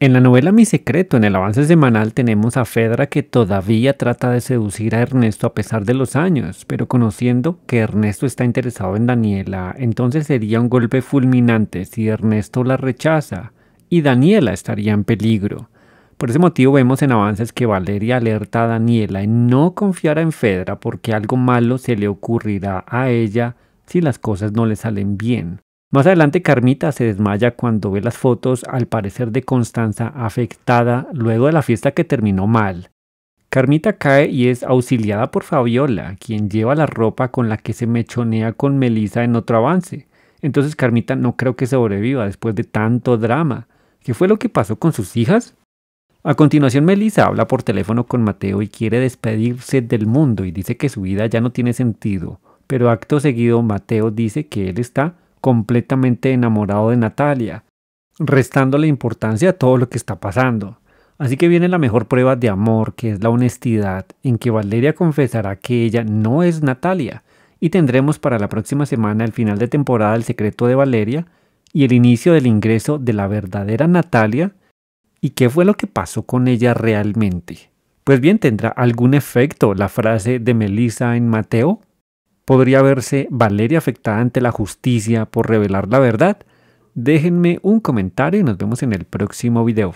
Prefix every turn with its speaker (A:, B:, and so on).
A: En la novela Mi Secreto, en el avance semanal, tenemos a Fedra que todavía trata de seducir a Ernesto a pesar de los años, pero conociendo que Ernesto está interesado en Daniela, entonces sería un golpe fulminante si Ernesto la rechaza y Daniela estaría en peligro. Por ese motivo vemos en avances que Valeria alerta a Daniela en no confiar en Fedra porque algo malo se le ocurrirá a ella si las cosas no le salen bien. Más adelante Carmita se desmaya cuando ve las fotos al parecer de Constanza afectada luego de la fiesta que terminó mal. Carmita cae y es auxiliada por Fabiola, quien lleva la ropa con la que se mechonea con Melissa en otro avance. Entonces Carmita no creo que sobreviva después de tanto drama. ¿Qué fue lo que pasó con sus hijas? A continuación Melissa habla por teléfono con Mateo y quiere despedirse del mundo y dice que su vida ya no tiene sentido, pero acto seguido Mateo dice que él está completamente enamorado de Natalia, restando la importancia a todo lo que está pasando. Así que viene la mejor prueba de amor, que es la honestidad, en que Valeria confesará que ella no es Natalia, y tendremos para la próxima semana el final de temporada El secreto de Valeria y el inicio del ingreso de la verdadera Natalia y qué fue lo que pasó con ella realmente. Pues bien, ¿tendrá algún efecto la frase de Melissa en Mateo? podría verse Valeria afectada ante la justicia por revelar la verdad? Déjenme un comentario y nos vemos en el próximo video.